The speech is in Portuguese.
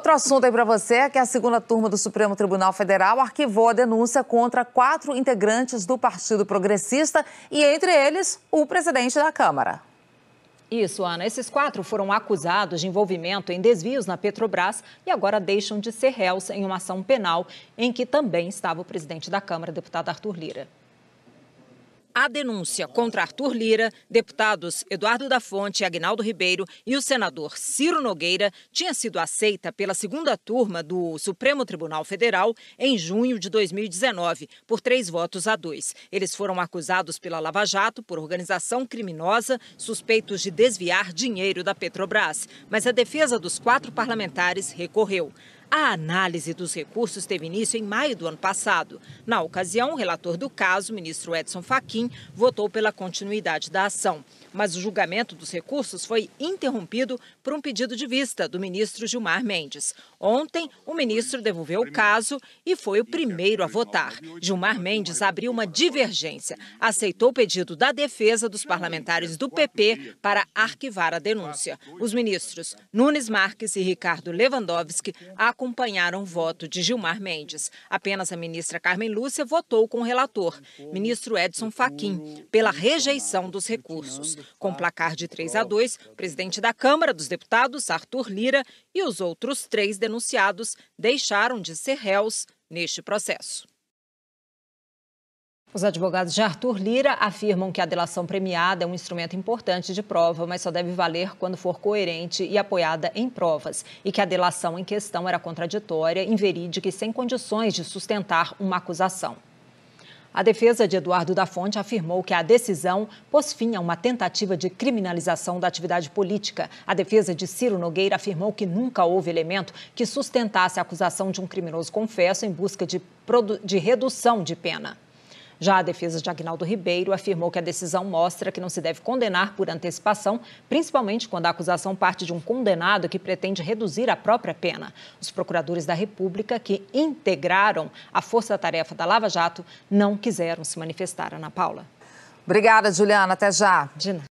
Outro assunto aí para você é que a segunda turma do Supremo Tribunal Federal arquivou a denúncia contra quatro integrantes do Partido Progressista e, entre eles, o presidente da Câmara. Isso, Ana. Esses quatro foram acusados de envolvimento em desvios na Petrobras e agora deixam de ser réus em uma ação penal em que também estava o presidente da Câmara, deputado Arthur Lira a denúncia contra Arthur Lira, deputados Eduardo da Fonte, Agnaldo Ribeiro e o senador Ciro Nogueira tinha sido aceita pela segunda turma do Supremo Tribunal Federal em junho de 2019, por três votos a dois. Eles foram acusados pela Lava Jato por organização criminosa, suspeitos de desviar dinheiro da Petrobras. Mas a defesa dos quatro parlamentares recorreu. A análise dos recursos teve início em maio do ano passado. Na ocasião, o relator do caso, o ministro Edson Fachin, votou pela continuidade da ação. Mas o julgamento dos recursos foi interrompido por um pedido de vista do ministro Gilmar Mendes. Ontem, o ministro devolveu o caso e foi o primeiro a votar. Gilmar Mendes abriu uma divergência. Aceitou o pedido da defesa dos parlamentares do PP para arquivar a denúncia. Os ministros Nunes Marques e Ricardo Lewandowski acompanharam o voto de Gilmar Mendes. Apenas a ministra Carmen Lúcia votou com o relator, ministro Edson Fachin, pela rejeição dos recursos. Com placar de 3 a 2, o presidente da Câmara dos Deputados, Arthur Lira, e os outros três denunciados deixaram de ser réus neste processo. Os advogados de Arthur Lira afirmam que a delação premiada é um instrumento importante de prova, mas só deve valer quando for coerente e apoiada em provas, e que a delação em questão era contraditória, inverídica e sem condições de sustentar uma acusação. A defesa de Eduardo da Fonte afirmou que a decisão pôs fim a uma tentativa de criminalização da atividade política. A defesa de Ciro Nogueira afirmou que nunca houve elemento que sustentasse a acusação de um criminoso confesso em busca de, de redução de pena. Já a defesa de Agnaldo Ribeiro afirmou que a decisão mostra que não se deve condenar por antecipação, principalmente quando a acusação parte de um condenado que pretende reduzir a própria pena. Os procuradores da República, que integraram a força-tarefa da Lava Jato, não quiseram se manifestar. Ana Paula. Obrigada, Juliana. Até já. De